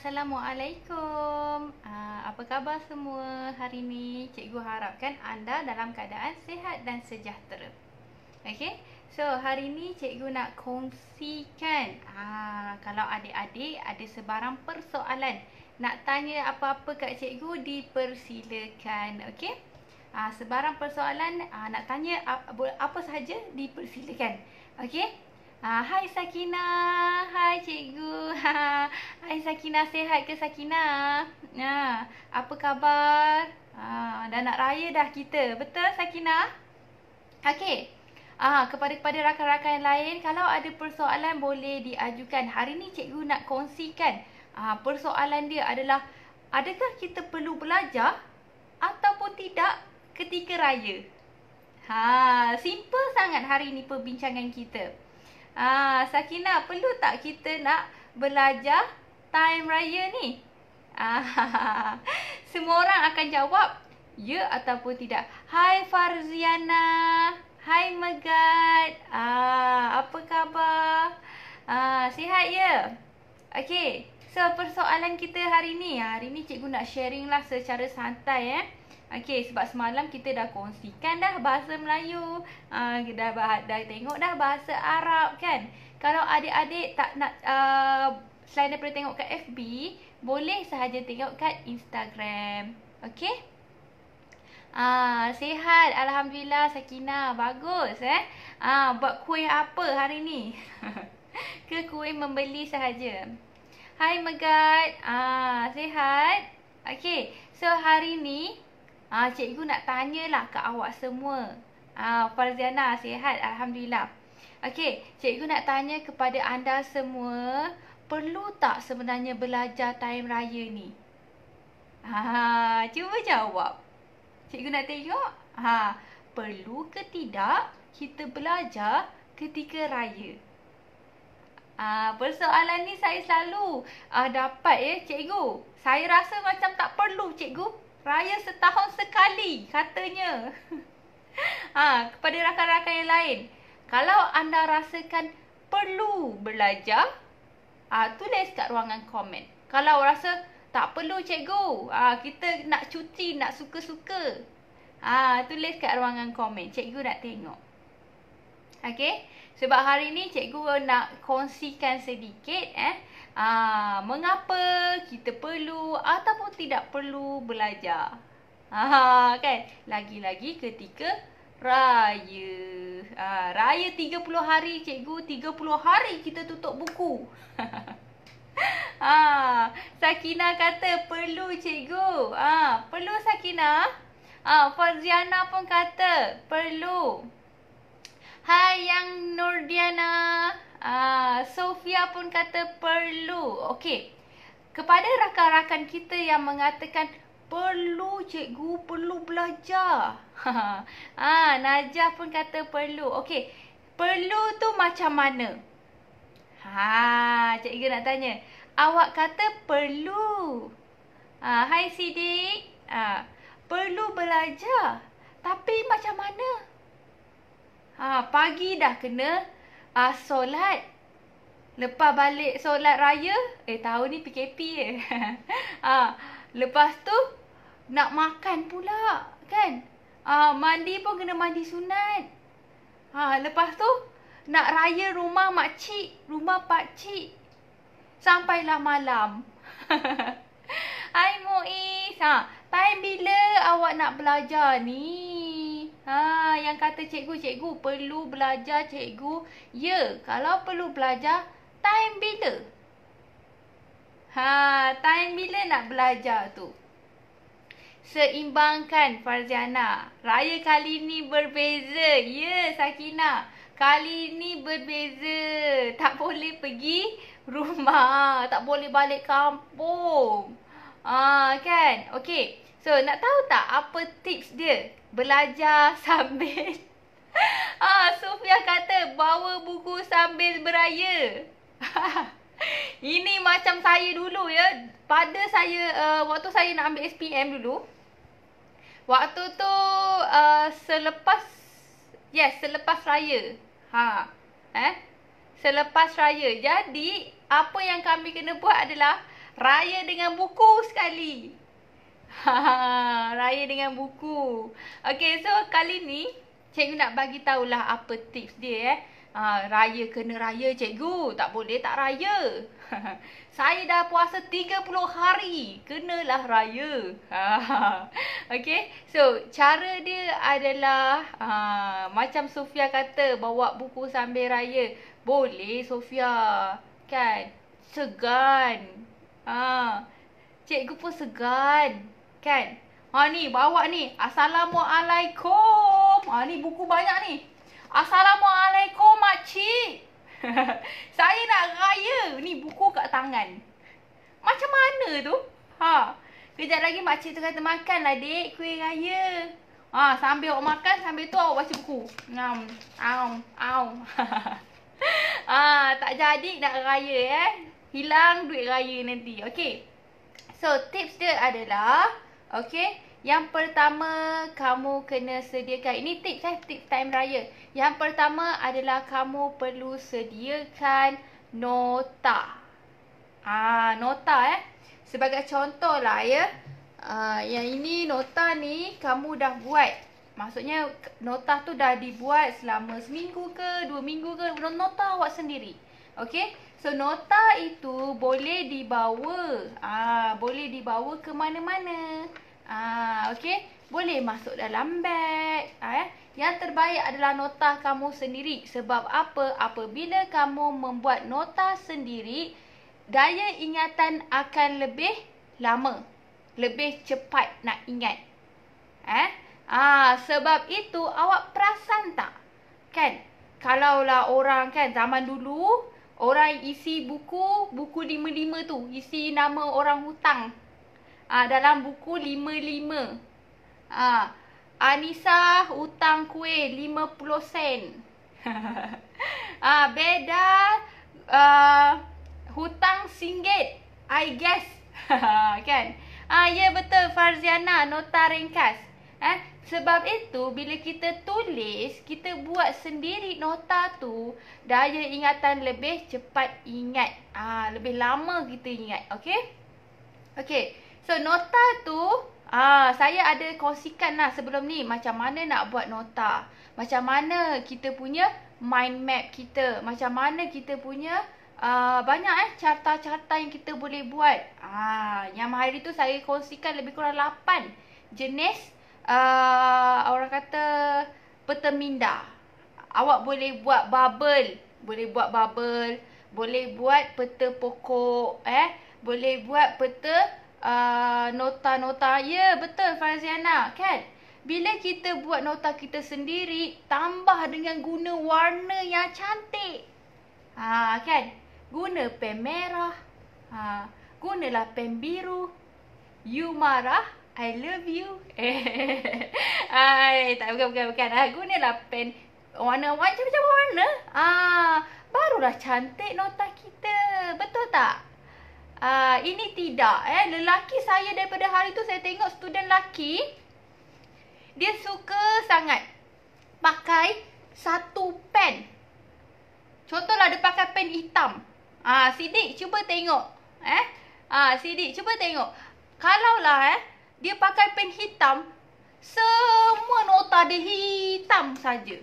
Assalamualaikum ah, Apa khabar semua hari ni? Cikgu harapkan anda dalam keadaan sehat dan sejahtera Okay, so hari ni cikgu nak kongsikan ah, Kalau adik-adik ada sebarang persoalan Nak tanya apa-apa kat cikgu, dipersilakan Okay, ah, sebarang persoalan nak tanya apa sahaja, dipersilakan Okay, hai Sakina, hai cikgu Hai eh, Sakina sehat ke Sakina? Ha, apa khabar? Ha, dah nak raya dah kita. Betul Sakina? Okey. Ah, kepada kepada rakan-rakan yang lain, kalau ada persoalan boleh diajukan. Hari ni cikgu nak kongsikan. Ah, persoalan dia adalah adakah kita perlu belajar ataupun tidak ketika raya? Ha, simple sangat hari ni perbincangan kita. Ah, Sakina perlu tak kita nak belajar time raya ni? Ah, semua orang akan jawab ya ataupun tidak. Hai Farziana. Hai Megat. Ah, apa khabar? Ah, sihat ya? Okey. So, persoalan kita hari ni. Ah, hari ni cikgu nak sharing lah secara santai eh. Okey, sebab semalam kita dah kongsikan dah bahasa Melayu. Ah, kita dah, dah tengok dah bahasa Arab kan. Kalau adik-adik tak nak uh, selain daripada tengok kat FB, boleh sahaja tengok kat Instagram. Okay? Ah, sihat. Alhamdulillah, Sakina. Bagus, eh? Ah, buat kuih apa hari ni? Ke kuih membeli sahaja? Hai, Megat. Ah, sihat. Okay. So, hari ni, ah, cikgu nak tanyalah ke awak semua. Ah, Farziana, sihat. Alhamdulillah. Okay, cikgu nak tanya kepada anda semua perlu tak sebenarnya belajar time raya ni? Ha, cuba jawab. Cikgu nak tengok. Ha, perlu ke tidak kita belajar ketika raya? Ah, persoalan ni saya selalu ah dapat ya, cikgu. Saya rasa macam tak perlu, cikgu. Raya setahun sekali katanya. ha, kepada rakan-rakan yang lain. Kalau anda rasakan perlu belajar Ah uh, tulis kat ruangan komen. Kalau rasa tak perlu cikgu, ah uh, kita nak cuti, nak suka-suka. Ah uh, tulis kat ruangan komen. Cikgu nak tengok. Okey. Sebab hari ni cikgu nak kongsikan sedikit eh ah uh, mengapa kita perlu ataupun tidak perlu belajar. Ha uh, kan? Lagi-lagi ketika Raya. Ha, raya 30 hari cikgu, 30 hari kita tutup buku. ha, Sakina kata perlu cikgu. Ha, perlu Sakina. Ha, Farziana pun kata perlu. Hai yang Nurdiana. Ha, Sofia pun kata perlu. Okey. Kepada rakan-rakan kita yang mengatakan perlu cikgu perlu belajar. Ha, ha. ha Najah pun kata perlu. Okey, perlu tu macam mana? Ha, cikgu nak tanya. Awak kata perlu. Ha, hai Sidik. Ha, perlu belajar. Tapi macam mana? Ha, pagi dah kena ha, solat. Lepas balik solat raya, eh tahun ni PKP je. Eh. ha, lepas tu nak makan pula kan uh, mandi pun kena mandi sunat ha lepas tu nak raya rumah mak rumah pak sampailah malam hai muiz ha time bila awak nak belajar ni ha yang kata cikgu cikgu perlu belajar cikgu ya kalau perlu belajar time bila ha time bila nak belajar tu seimbangkan Farziana. Raya kali ni berbeza. Ya, yeah, Sakina. Kali ni berbeza. Tak boleh pergi rumah. Tak boleh balik kampung. Ah, kan? Okay. So, nak tahu tak apa tips dia? Belajar sambil. ah, Sofia kata bawa buku sambil beraya. Ini macam saya dulu ya. Pada saya uh, waktu saya nak ambil SPM dulu. Waktu tu uh, selepas yes, selepas raya. Ha. Eh? Selepas raya. Jadi apa yang kami kena buat adalah raya dengan buku sekali. Ha, raya dengan buku. Okay, so kali ni cikgu nak bagi tahulah apa tips dia eh. Ha, raya kena raya cikgu. Tak boleh tak raya. saya dah puasa 30 hari. Kenalah raya. okay. So, cara dia adalah ha, macam Sofia kata bawa buku sambil raya. Boleh Sofia. Kan? Segan. Ha, cikgu pun segan. Kan? Ha ni bawa ni. Assalamualaikum. Ha ni buku banyak ni. Assalamualaikum makcik. saya nak raya. Ni buku kat tangan. Macam mana tu? Ha. Kejap lagi makcik tu kata makanlah dek kuih raya. Ha, sambil awak makan, sambil tu awak baca buku. Ngam. Aum. Aum. ha, tak jadi nak raya eh. Hilang duit raya nanti. Okay. So, tips dia adalah. Okay. Yang pertama kamu kena sediakan ini tips eh tips time raya. Yang pertama adalah kamu perlu sediakan nota. Ah nota eh. Sebagai contoh lah ya. Uh, yang ini nota ni kamu dah buat. Maksudnya nota tu dah dibuat selama seminggu ke dua minggu ke nota awak sendiri. Okay. So nota itu boleh dibawa. Ah boleh dibawa ke mana-mana. Ah, okey. Boleh masuk dalam beg. Ah, eh. Yang terbaik adalah nota kamu sendiri. Sebab apa? Apabila kamu membuat nota sendiri, daya ingatan akan lebih lama. Lebih cepat nak ingat. Eh? Ah, sebab itu awak perasan tak? Kan? Kalaulah orang kan zaman dulu, orang isi buku, buku lima-lima tu, isi nama orang hutang. Ah dalam buku 55. Ah Anisa hutang kuih 50 sen. ah beda uh, hutang singgit. I guess. kan? Ah ya yeah, betul Farziana nota ringkas. Eh sebab itu bila kita tulis, kita buat sendiri nota tu, daya ingatan lebih cepat ingat. Ah lebih lama kita ingat, okey? Okey. So nota tu ah saya ada kongsikan lah sebelum ni macam mana nak buat nota. Macam mana kita punya mind map kita. Macam mana kita punya Uh, banyak eh carta-carta yang kita boleh buat. Ah, yang hari tu saya kongsikan lebih kurang 8 jenis uh, orang kata peta minda. Awak boleh buat bubble, boleh buat bubble, boleh buat peta pokok eh, boleh buat peta Uh, nota-nota. Uh, ya, betul Faziana, kan? Bila kita buat nota kita sendiri, tambah dengan guna warna yang cantik. Ha, kan? Guna pen merah. Ha, gunalah pen biru. You marah, I love you. Ai, tak bukan bukan bukan. Ha, gunalah pen warna macam-macam warna. Ah, ha, barulah cantik nota kita. Betul tak? uh, ini tidak eh lelaki saya daripada hari tu saya tengok student lelaki dia suka sangat pakai satu pen contohlah dia pakai pen hitam ah uh, sidik cuba tengok eh ah uh, sidik cuba tengok Kalau lah eh dia pakai pen hitam semua nota dia hitam saja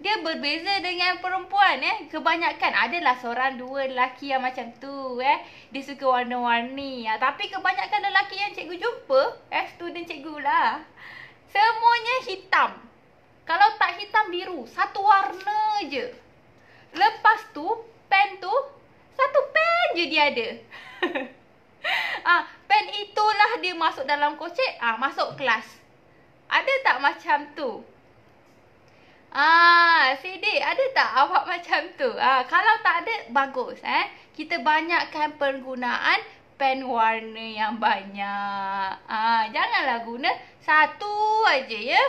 dia berbeza dengan perempuan eh. Kebanyakan adalah seorang dua lelaki yang macam tu eh. Dia suka warna-warni. Ya. Tapi kebanyakan lelaki yang cikgu jumpa, eh student cikgu lah. Semuanya hitam. Kalau tak hitam biru, satu warna je. Lepas tu, pen tu, satu pen je dia ada. ah, pen itulah dia masuk dalam kocik, ah masuk kelas. Ada tak macam tu? Ah, Fidik, ada tak awak macam tu? Ah, kalau tak ada, bagus eh. Kita banyakkan penggunaan pen warna yang banyak. Ah, janganlah guna satu aja ya.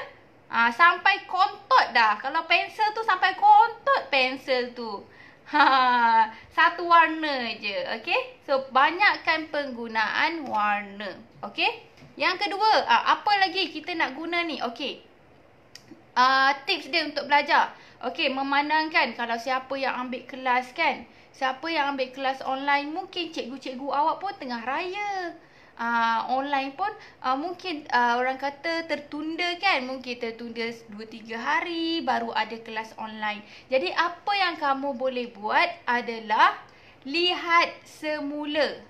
Ah, sampai kontot dah. Kalau pensel tu sampai kontot pensel tu. Ha, satu warna aja, okey? So, banyakkan penggunaan warna, okey? Yang kedua, ah, apa lagi kita nak guna ni? Okey uh, tips dia untuk belajar. Okey, memandangkan kalau siapa yang ambil kelas kan. Siapa yang ambil kelas online, mungkin cikgu-cikgu awak pun tengah raya. Uh, online pun uh, mungkin uh, orang kata tertunda kan mungkin tertunda 2 3 hari baru ada kelas online. Jadi apa yang kamu boleh buat adalah lihat semula.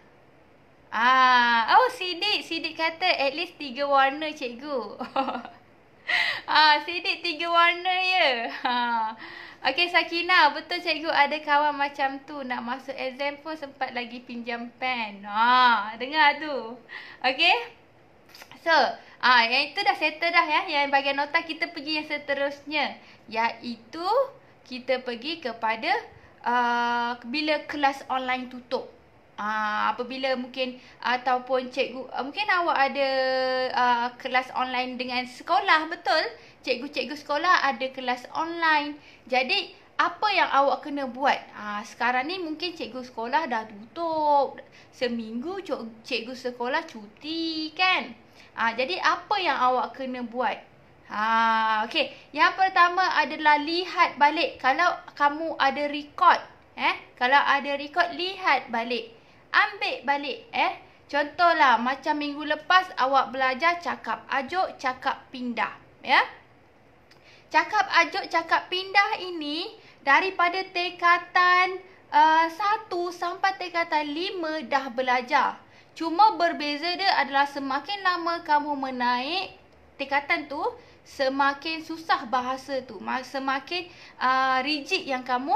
Ah, uh, oh Sidik, Sidik kata at least 3 warna cikgu. Sidik tiga warna ya. Ha. Okey Sakina, betul cikgu ada kawan macam tu nak masuk exam pun sempat lagi pinjam pen. Ha, dengar tu. okay, So, ah ha, yang itu dah settle dah ya. Yang bagian nota kita pergi yang seterusnya iaitu kita pergi kepada uh, bila kelas online tutup. uh, apabila mungkin ataupun cikgu uh, mungkin awak ada uh, kelas online dengan sekolah betul? cikgu-cikgu sekolah ada kelas online. Jadi apa yang awak kena buat? Ha, sekarang ni mungkin cikgu sekolah dah tutup. Seminggu cikgu sekolah cuti kan? Ha, jadi apa yang awak kena buat? Ha, ah, okay. Yang pertama adalah lihat balik. Kalau kamu ada record. Eh? Kalau ada record, lihat balik. Ambil balik. Eh? Contohlah macam minggu lepas awak belajar cakap ajuk, cakap pindah. Ya? Yeah? cakap ajuk cakap pindah ini daripada tekatan uh, 1 sampai tekatan lima dah belajar. Cuma berbeza dia adalah semakin lama kamu menaik tekatan tu, semakin susah bahasa tu, semakin uh, rigid yang kamu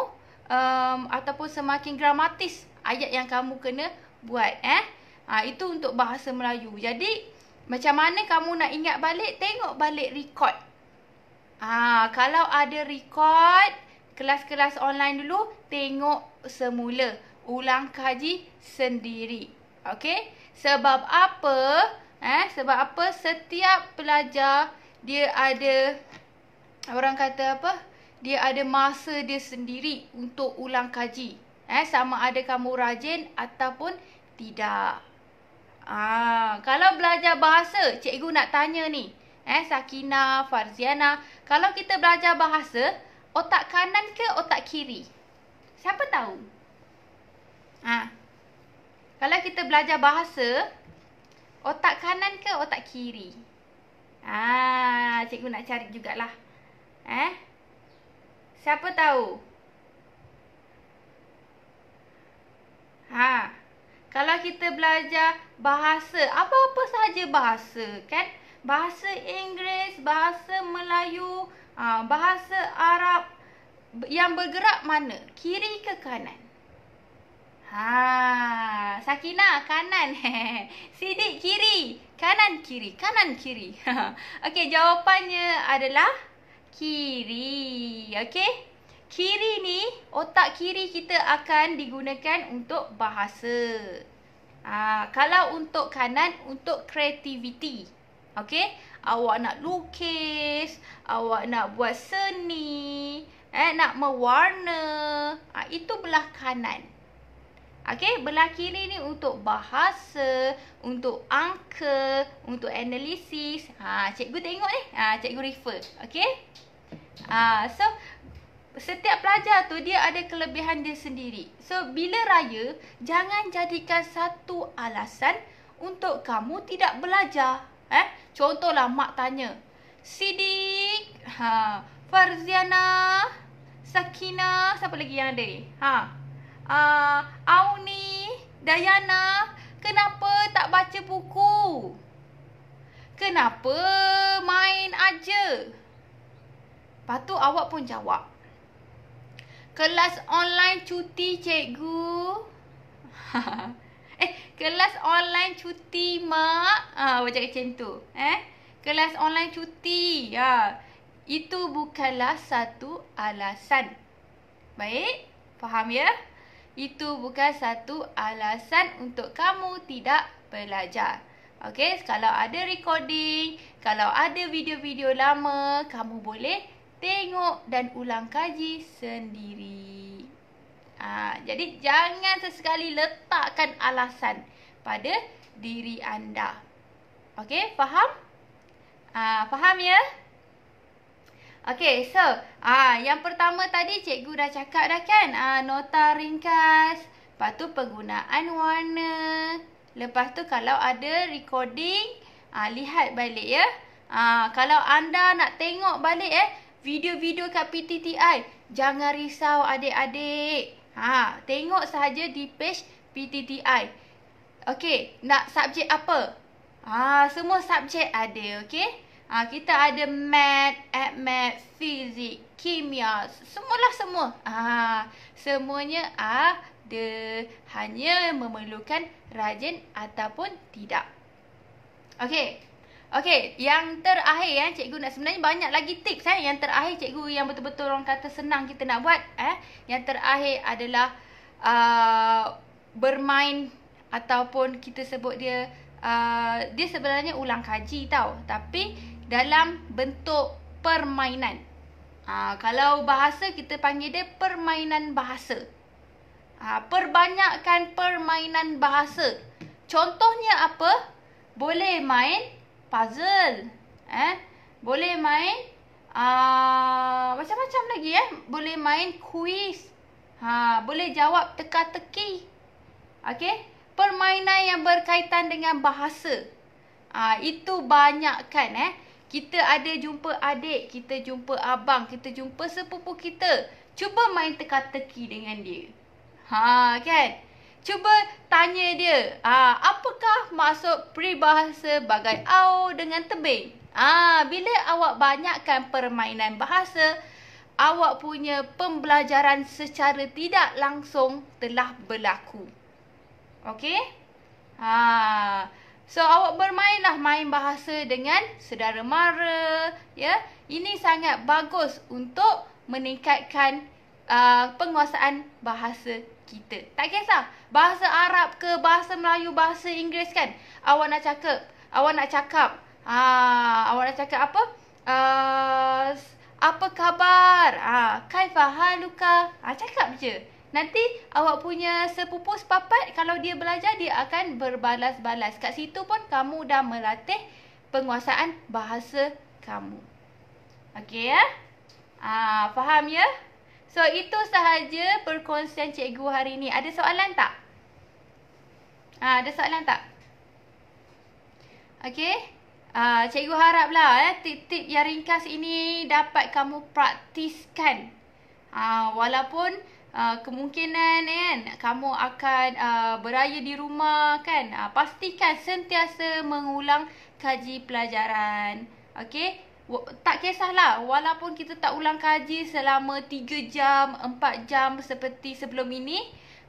um, ataupun semakin gramatis ayat yang kamu kena buat eh. Ha, itu untuk bahasa Melayu. Jadi macam mana kamu nak ingat balik? Tengok balik record Ah kalau ada record kelas-kelas online dulu, tengok semula. Ulang kaji sendiri. Okey? Sebab apa? Eh, sebab apa setiap pelajar dia ada orang kata apa? Dia ada masa dia sendiri untuk ulang kaji. Eh, sama ada kamu rajin ataupun tidak. Ah, kalau belajar bahasa, cikgu nak tanya ni eh Sakina, Farziana, kalau kita belajar bahasa, otak kanan ke otak kiri? Siapa tahu? Ha. Kalau kita belajar bahasa, otak kanan ke otak kiri? Ah, ha. cikgu nak cari jugalah. Eh? Siapa tahu? Ha. Kalau kita belajar bahasa, apa-apa sahaja bahasa, kan? Okay? bahasa Inggeris, bahasa Melayu, ah, bahasa Arab yang bergerak mana? Kiri ke kanan? Ha, Sakina kanan. Sidik kiri. Kanan kiri, kanan kiri. Okey, jawapannya adalah kiri. Okey? Kiri ni otak kiri kita akan digunakan untuk bahasa. Ha, kalau untuk kanan untuk kreativiti. Okay? Awak nak lukis, awak nak buat seni, eh nak mewarna. Ha, itu belah kanan. Okay, belah kiri ni untuk bahasa, untuk angka, untuk analisis. Ha, cikgu tengok ni, ha, cikgu refer. Okay? Ha, so, setiap pelajar tu dia ada kelebihan dia sendiri. So, bila raya, jangan jadikan satu alasan untuk kamu tidak belajar. Eh, contohlah mak tanya. Sidik, ha, Farziana, Sakina, siapa lagi yang ada ni? Ha. Uh, Auni, Dayana, kenapa tak baca buku? Kenapa main aja? Lepas awak pun jawab. Kelas online cuti cikgu. Kelas online cuti mak. Ah, awak macam tu. Eh? Kelas online cuti. Ya. Itu bukanlah satu alasan. Baik? Faham ya? Itu bukan satu alasan untuk kamu tidak belajar. Okey, kalau ada recording, kalau ada video-video lama, kamu boleh tengok dan ulang kaji sendiri. Ha, jadi jangan sesekali letakkan alasan pada diri anda. Okey, faham? Ha, faham ya? Okey, so ha, yang pertama tadi cikgu dah cakap dah kan? Ha, nota ringkas, lepas tu penggunaan warna. Lepas tu kalau ada recording, ha, lihat balik ya. Ha, kalau anda nak tengok balik eh, video-video kat PTTI, jangan risau adik-adik. Ha, tengok sahaja di page PTTI. Okey, nak subjek apa? Ha, semua subjek ada, okey? Ha, kita ada math, admat, fizik, kimia, semualah semua. Ha, semuanya ada hanya memerlukan rajin ataupun tidak. Okey. Okey, yang terakhir ya cikgu nak sebenarnya banyak lagi tips eh yang terakhir cikgu yang betul-betul orang kata senang kita nak buat eh. Yang terakhir adalah uh, bermain ataupun kita sebut dia uh, dia sebenarnya ulang kaji tau tapi dalam bentuk permainan. Uh, kalau bahasa kita panggil dia permainan bahasa. Uh, perbanyakkan permainan bahasa. Contohnya apa? Boleh main puzzle. Eh? Boleh main uh, macam-macam lagi eh. Boleh main quiz. Ha, boleh jawab teka-teki. Okey? Permainan yang berkaitan dengan bahasa. Ah itu banyak kan, eh. Kita ada jumpa adik, kita jumpa abang, kita jumpa sepupu kita. Cuba main teka-teki dengan dia. Ha, kan? Okay? Cuba tanya dia, ah apakah maksud peribahasa bagai au dengan tebing? Ah bila awak banyakkan permainan bahasa, awak punya pembelajaran secara tidak langsung telah berlaku. Okey? Ah So awak bermainlah main bahasa dengan saudara mara, ya. Ini sangat bagus untuk meningkatkan uh, penguasaan bahasa kita. Tak kisah bahasa Arab ke bahasa Melayu, bahasa Inggeris kan. Awak nak cakap, awak nak cakap. Ha, awak nak cakap apa? Uh, apa khabar? Ha, kaifa haluka? Ha, cakap je. Nanti awak punya sepupu sepapat kalau dia belajar dia akan berbalas-balas. Kat situ pun kamu dah melatih penguasaan bahasa kamu. Okey ya? Ah, faham ya? So itu sahaja perkongsian cikgu hari ni. Ada soalan tak? Ha, ada soalan tak? Okay. Ha, ah, cikgu haraplah eh, tip-tip yang ringkas ini dapat kamu praktiskan. Ha, walaupun Uh, kemungkinan kan kamu akan uh, beraya di rumah kan uh, pastikan sentiasa mengulang kaji pelajaran Okay tak kisahlah walaupun kita tak ulang kaji selama 3 jam, 4 jam seperti sebelum ini,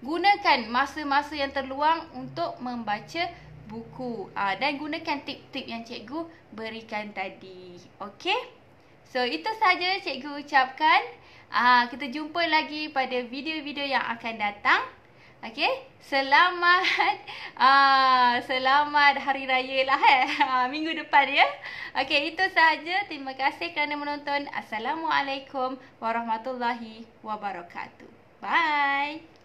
gunakan masa-masa yang terluang untuk membaca buku ah, dan gunakan tip-tip yang cikgu berikan tadi. Okey? So itu saja cikgu ucapkan. Ah, kita jumpa lagi pada video-video yang akan datang. Okay, selamat uh, selamat hari raya lah eh. Uh, minggu depan ya. Okay, itu sahaja. Terima kasih kerana menonton. Assalamualaikum warahmatullahi wabarakatuh. Bye.